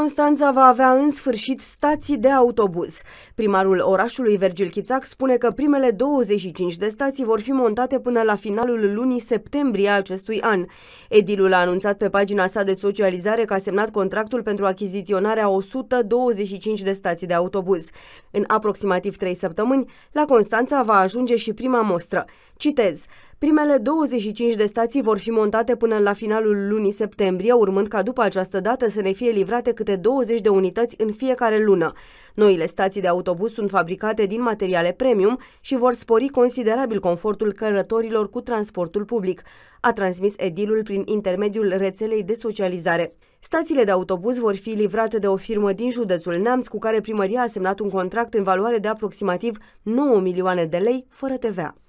Constanța va avea în sfârșit stații de autobuz. Primarul orașului Vergil Chițac spune că primele 25 de stații vor fi montate până la finalul lunii septembrie a acestui an. Edilul a anunțat pe pagina sa de socializare că a semnat contractul pentru achiziționarea 125 de stații de autobuz. În aproximativ 3 săptămâni, la Constanța va ajunge și prima mostră. Citez. Primele 25 de stații vor fi montate până la finalul lunii septembrie, urmând ca după această dată să ne fie livrate câte 20 de unități în fiecare lună. Noile stații de autobuz sunt fabricate din materiale premium și vor spori considerabil confortul călătorilor cu transportul public, a transmis edilul prin intermediul rețelei de socializare. Stațiile de autobuz vor fi livrate de o firmă din județul Neamț, cu care primăria a semnat un contract în valoare de aproximativ 9 milioane de lei, fără TVA.